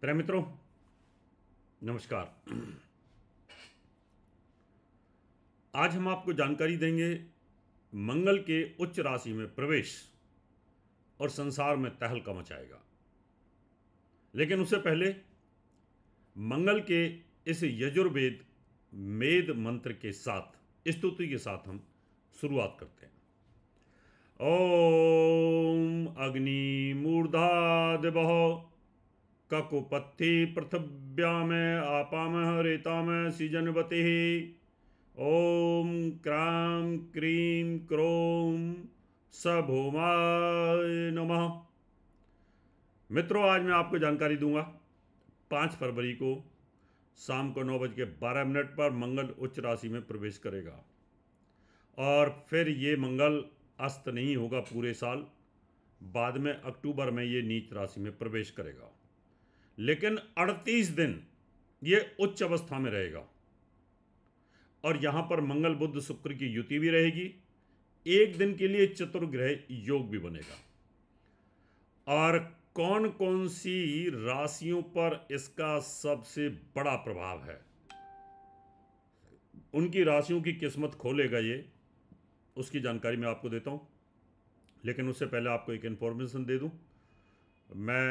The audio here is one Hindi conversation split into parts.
प्रे मित्रों नमस्कार आज हम आपको जानकारी देंगे मंगल के उच्च राशि में प्रवेश और संसार में तहलका मचाएगा लेकिन उससे पहले मंगल के इस यजुर्वेद मेद मंत्र के साथ स्तुति के साथ हम शुरुआत करते हैं ओम अग्नि मूर्धा देवह ककुपत्थि पृथिव्याम आपाम में सीजनवती ओम क्राम क्रीम क्रोम सभोमाय नमः मित्रों आज मैं आपको जानकारी दूंगा पाँच फरवरी को शाम को नौ बज के बारह मिनट पर मंगल उच्च राशि में प्रवेश करेगा और फिर ये मंगल अस्त नहीं होगा पूरे साल बाद में अक्टूबर में ये नीच राशि में प्रवेश करेगा लेकिन 38 दिन ये उच्च अवस्था में रहेगा और यहाँ पर मंगल बुद्ध शुक्र की युति भी रहेगी एक दिन के लिए चतुर्ग्रह योग भी बनेगा और कौन कौन सी राशियों पर इसका सबसे बड़ा प्रभाव है उनकी राशियों की किस्मत खोलेगा ये उसकी जानकारी मैं आपको देता हूँ लेकिन उससे पहले आपको एक इन्फॉर्मेशन दे दूँ मैं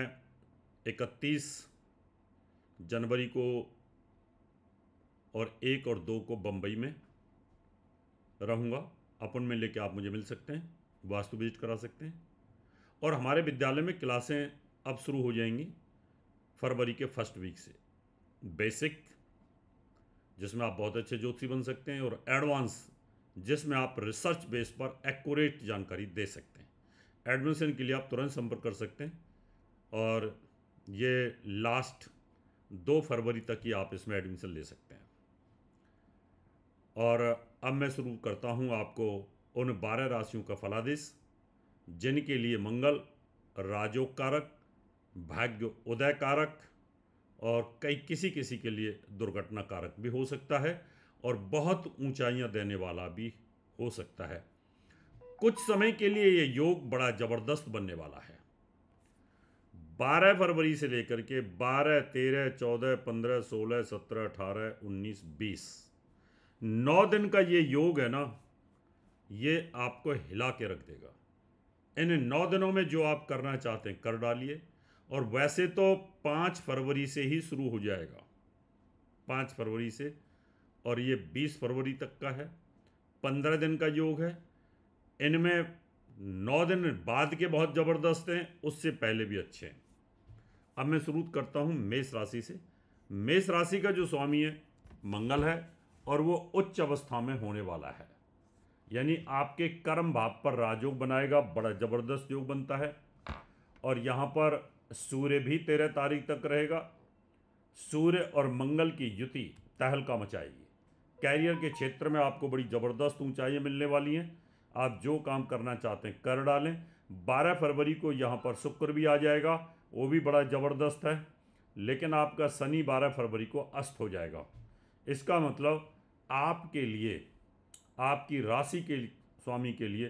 इकतीस जनवरी को और एक और दो को बम्बई में रहूँगा अपॉइंटमेंट में लेके आप मुझे मिल सकते हैं वास्तु विजिट करा सकते हैं और हमारे विद्यालय में क्लासें अब शुरू हो जाएंगी फरवरी के फर्स्ट वीक से बेसिक जिसमें आप बहुत अच्छे ज्योतिषी बन सकते हैं और एडवांस जिसमें आप रिसर्च बेस पर एक्यूरेट जानकारी दे सकते हैं एडमिशन के लिए आप तुरंत संपर्क कर सकते हैं और ये लास्ट दो फरवरी तक ही आप इसमें एडमिशन ले सकते हैं और अब मैं शुरू करता हूँ आपको उन बारह राशियों का फलादेश जिनके लिए मंगल राजयोग कारक भाग्य उदय कारक और कई किसी किसी के लिए दुर्घटना कारक भी हो सकता है और बहुत ऊंचाइयां देने वाला भी हो सकता है कुछ समय के लिए ये योग बड़ा ज़बरदस्त बनने वाला है बारह फरवरी से लेकर के बारह तेरह चौदह पंद्रह सोलह सत्रह अठारह उन्नीस बीस नौ दिन का ये योग है ना ये आपको हिला के रख देगा इन नौ दिनों में जो आप करना चाहते हैं कर डालिए और वैसे तो पाँच फरवरी से ही शुरू हो जाएगा पाँच फरवरी से और ये बीस फरवरी तक का है पंद्रह दिन का योग है इनमें नौ दिन बाद के बहुत ज़बरदस्त हैं उससे पहले भी अच्छे हैं अब मैं शुरू करता हूँ मेष राशि से मेष राशि का जो स्वामी है मंगल है और वो उच्च अवस्था में होने वाला है यानी आपके कर्म भाव पर राजयोग बनाएगा बड़ा ज़बरदस्त योग बनता है और यहाँ पर सूर्य भी तेरह तारीख तक रहेगा सूर्य और मंगल की युति तहलका मचाएगी कैरियर के क्षेत्र में आपको बड़ी ज़बरदस्त ऊंचाइयाँ मिलने वाली हैं आप जो काम करना चाहते हैं कर डालें 12 फरवरी को यहाँ पर शुक्र भी आ जाएगा वो भी बड़ा ज़बरदस्त है लेकिन आपका शनि बारह फरवरी को अस्त हो जाएगा इसका मतलब आपके लिए आपकी राशि के स्वामी के लिए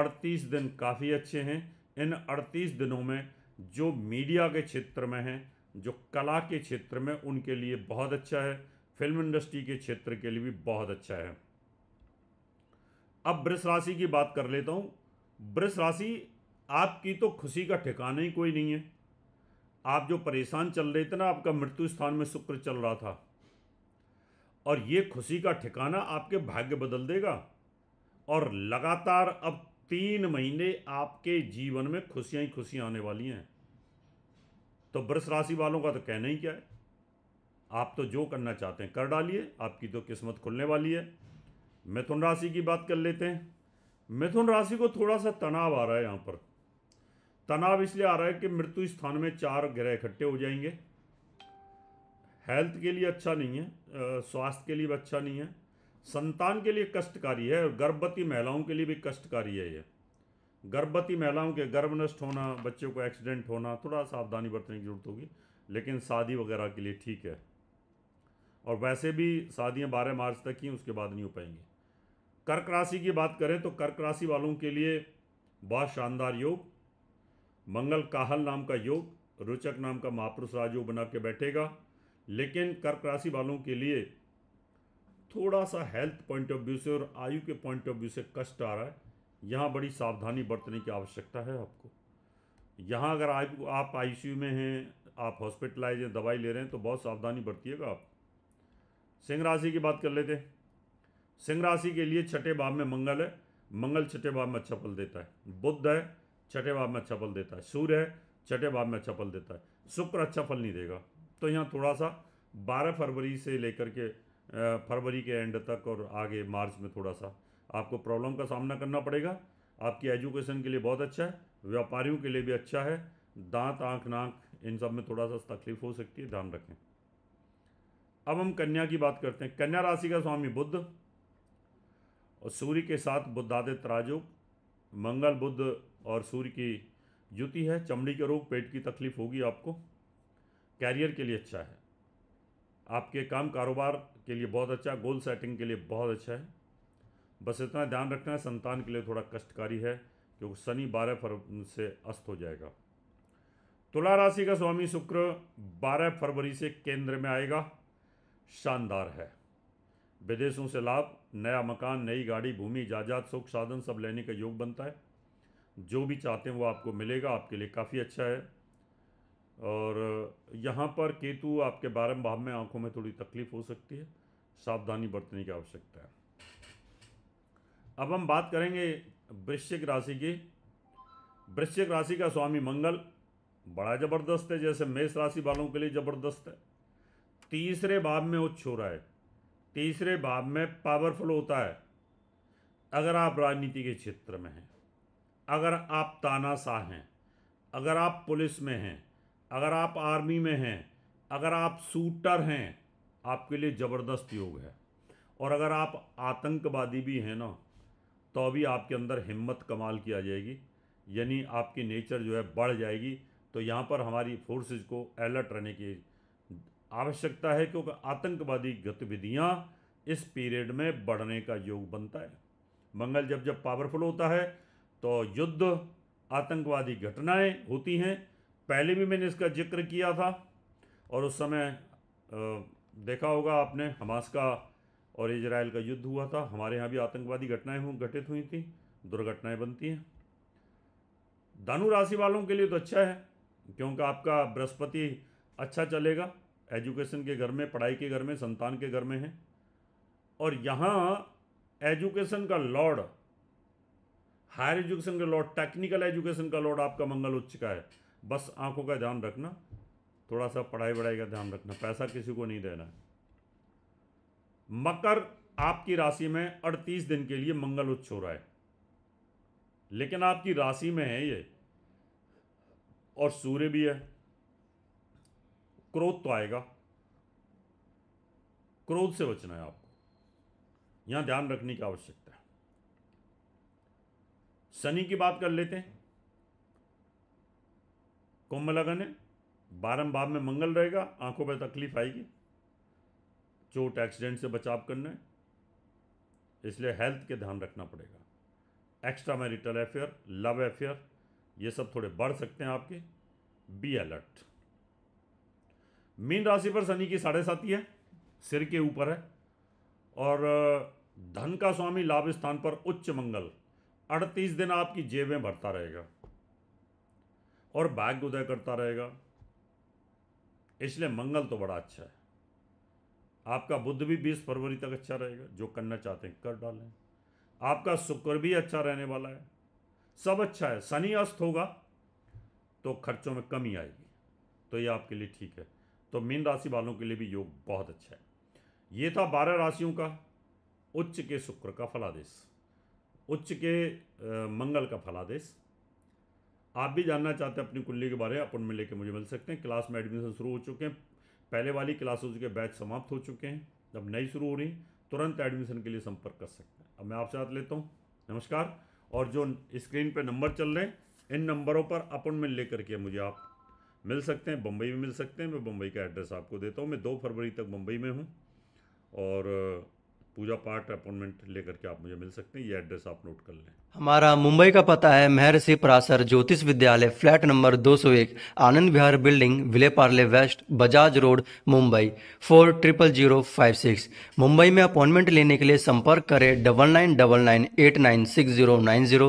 38 दिन काफ़ी अच्छे हैं इन 38 दिनों में जो मीडिया के क्षेत्र में हैं जो कला के क्षेत्र में उनके लिए बहुत अच्छा है फिल्म इंडस्ट्री के क्षेत्र के लिए भी बहुत अच्छा है अब वृष राशि की बात कर लेता हूँ वृष राशि आपकी तो खुशी का ठिकाना ही कोई नहीं है आप जो परेशान चल रहे थे ना आपका मृत्यु स्थान में शुक्र चल रहा था और ये खुशी का ठिकाना आपके भाग्य बदल देगा और लगातार अब तीन महीने आपके जीवन में खुशियां ही खुशियां आने वाली हैं तो वृष राशि वालों का तो कहना ही क्या है आप तो जो करना चाहते हैं कर डालिए आपकी तो किस्मत खुलने वाली है मिथुन राशि की बात कर लेते हैं मिथुन राशि को थोड़ा सा तनाव आ रहा है यहाँ पर तनाव इसलिए आ रहा है कि मृत्यु स्थान में चार ग्रह इकट्ठे हो जाएंगे हेल्थ के लिए अच्छा नहीं है स्वास्थ्य के लिए भी अच्छा नहीं है संतान के लिए कष्टकारी है और गर्भवती महिलाओं के लिए भी कष्टकारी है ये गर्भवती महिलाओं के गर्भ नष्ट होना बच्चों को एक्सीडेंट होना थोड़ा सावधानी बरतने की जरूरत होगी लेकिन शादी वगैरह के लिए ठीक है और वैसे भी शादियाँ बारह मार्च तक ही उसके बाद नहीं हो पाएंगी कर्क राशि की बात करें तो कर्क राशि वालों के लिए बहुत शानदार योग मंगल काहल नाम का योग रोचक नाम का महापुरुष राजयोग बना के बैठेगा लेकिन कर्क राशि वालों के लिए थोड़ा सा हेल्थ पॉइंट ऑफ व्यू से और आयु के पॉइंट ऑफ व्यू से कष्ट आ रहा है यहाँ बड़ी सावधानी बरतने की आवश्यकता है आपको यहाँ अगर आप आप आईसीयू में हैं आप हॉस्पिटलाइज हैं दवाई ले रहे हैं तो बहुत सावधानी बरतिएगा आप सिंह राशि की बात कर लेते हैं सिंह राशि के लिए छठे भाव में मंगल है मंगल छठे भाव में अच्छा फल देता है बुद्ध है छठे भाव में अच्छा फल देता है सूर्य छठे भाव में अच्छा फल देता है शुक्र अच्छा फल नहीं देगा तो यहाँ थोड़ा सा बारह फरवरी से लेकर के फरवरी के एंड तक और आगे मार्च में थोड़ा सा आपको प्रॉब्लम का सामना करना पड़ेगा आपकी एजुकेशन के लिए बहुत अच्छा है व्यापारियों के लिए भी अच्छा है दांत आंख नाक इन सब में थोड़ा सा तकलीफ हो सकती है ध्यान रखें अब हम कन्या की बात करते हैं कन्या राशि का स्वामी बुद्ध और सूर्य के साथ बुद्धादित्य राजयोग मंगल बुद्ध और सूर्य की युति है चमड़ी के रोग पेट की तकलीफ होगी आपको कैरियर के लिए अच्छा है आपके काम कारोबार के लिए बहुत अच्छा गोल सेटिंग के लिए बहुत अच्छा है बस इतना ध्यान रखना है संतान के लिए थोड़ा कष्टकारी है क्योंकि शनि बारह फरवरी से अस्त हो जाएगा तुला राशि का स्वामी शुक्र बारह फरवरी से केंद्र में आएगा शानदार है विदेशों से लाभ नया मकान नई गाड़ी भूमि जायदाद सुख साधन सब लेने का योग बनता है जो भी चाहते हैं वो आपको मिलेगा आपके लिए काफ़ी अच्छा है और यहाँ पर केतु आपके बारह भाव में आंखों में थोड़ी तकलीफ हो सकती है सावधानी बरतने की आवश्यकता है अब हम बात करेंगे वृश्चिक राशि की वृश्चिक राशि का स्वामी मंगल बड़ा ज़बरदस्त है जैसे मेष राशि वालों के लिए ज़बरदस्त है तीसरे भाव में उच्च हो रहा है तीसरे भाव में पावरफुल होता है अगर आप राजनीति के क्षेत्र में हैं अगर आप तानाशाह हैं अगर आप पुलिस में हैं अगर आप आर्मी में हैं अगर आप शूटर हैं आपके लिए ज़बरदस्त योग है और अगर आप आतंकवादी भी हैं ना तो अभी आपके अंदर हिम्मत कमाल की आ जाएगी यानी आपकी नेचर जो है बढ़ जाएगी तो यहाँ पर हमारी फोर्सेज को अलर्ट रहने की आवश्यकता है क्योंकि आतंकवादी गतिविधियाँ इस पीरियड में बढ़ने का योग बनता है मंगल जब जब पावरफुल होता है तो युद्ध आतंकवादी घटनाएं होती हैं पहले भी मैंने इसका जिक्र किया था और उस समय देखा होगा आपने हमास का और इजराइल का युद्ध हुआ था हमारे यहाँ भी आतंकवादी घटनाएं हुई घटित हुई थी दुर्घटनाएं बनती हैं धनु राशि वालों के लिए तो अच्छा है क्योंकि आपका बृहस्पति अच्छा चलेगा एजुकेशन के घर में पढ़ाई के घर में संतान के घर में है और यहाँ एजुकेशन का लॉर्ड हायर एजुकेशन का लॉर्ड टेक्निकल एजुकेशन का लॉर्ड आपका मंगल उच्च का है बस आंखों का ध्यान रखना थोड़ा सा पढ़ाई वढ़ाई का ध्यान रखना पैसा किसी को नहीं देना है मकर आपकी राशि में 38 दिन के लिए मंगल उच्च हो रहा है लेकिन आपकी राशि में है ये और सूर्य भी है क्रोध तो आएगा क्रोध से बचना है आपको यहां ध्यान रखने की आवश्यकता है शनि की बात कर लेते हैं कुंभ लगन है बारम में मंगल रहेगा आंखों पर तकलीफ आएगी चोट एक्सीडेंट से बचाव करना है इसलिए हेल्थ के ध्यान रखना पड़ेगा extra marital affair love affair ये सब थोड़े बढ़ सकते हैं आपके बी अलर्ट मीन राशि पर शनि की साढ़े साथी है सिर के ऊपर है और धन का स्वामी लाभ स्थान पर उच्च मंगल अड़तीस दिन आपकी जेब में भरता रहेगा और भाग्य उदय करता रहेगा इसलिए मंगल तो बड़ा अच्छा है आपका बुद्ध भी बीस फरवरी तक अच्छा रहेगा जो करना चाहते हैं कर डालें आपका शुक्र भी अच्छा रहने वाला है सब अच्छा है शनि अस्त होगा तो खर्चों में कमी आएगी तो ये आपके लिए ठीक है तो मीन राशि वालों के लिए भी योग बहुत अच्छा है ये था बारह राशियों का उच्च के शुक्र का फलादेश उच्च के मंगल का फलादेश आप भी जानना चाहते हैं अपनी कुंडली के बारे में अपॉइंटमेंट लेके मुझे मिल सकते हैं क्लास में एडमिशन शुरू हो चुके हैं पहले वाली हो के बैच समाप्त हो चुके हैं जब नई शुरू हो रही तुरंत एडमिशन के लिए संपर्क कर सकते हैं अब मैं आपसे हाथ लेता हूँ नमस्कार और जो स्क्रीन पर नंबर चल रहे हैं इन नंबरों पर अपॉइंटमेंट लेकर के मुझे आप मिल सकते हैं बम्बई में मिल सकते हैं मैं बम्बई का एड्रेस आपको देता हूँ मैं दो फरवरी तक बम्बई में हूँ और पूजा पाठ अपॉइंटमेंट लेकर के आप मुझे मिल सकते हैं ये एड्रेस आप नोट कर लें हमारा मुंबई का पता है महर्षि Parashar Jyotish Vidyalaya flat number 201 Anand Vihar building Vile Parle west Bajaj road Mumbai four triple zero five six Mumbai में अपॉइंटमेंट लेने के लिए संपर्क करें double nine double nine eight nine six zero nine zero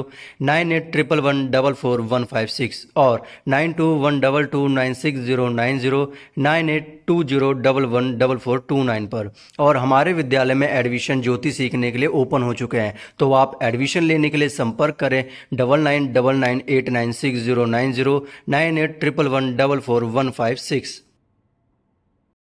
nine eight triple one double four one five six और nine two one double two nine six zero nine zero nine eight two zero double one double four two nine पर और हमारे विद्यालय में एडमिट एडमिशन ज्योति सीखने के लिए ओपन हो चुके हैं तो आप एडमिशन लेने के लिए संपर्क करें double nine double nine eight nine six zero nine zero nine eight triple one double four one five six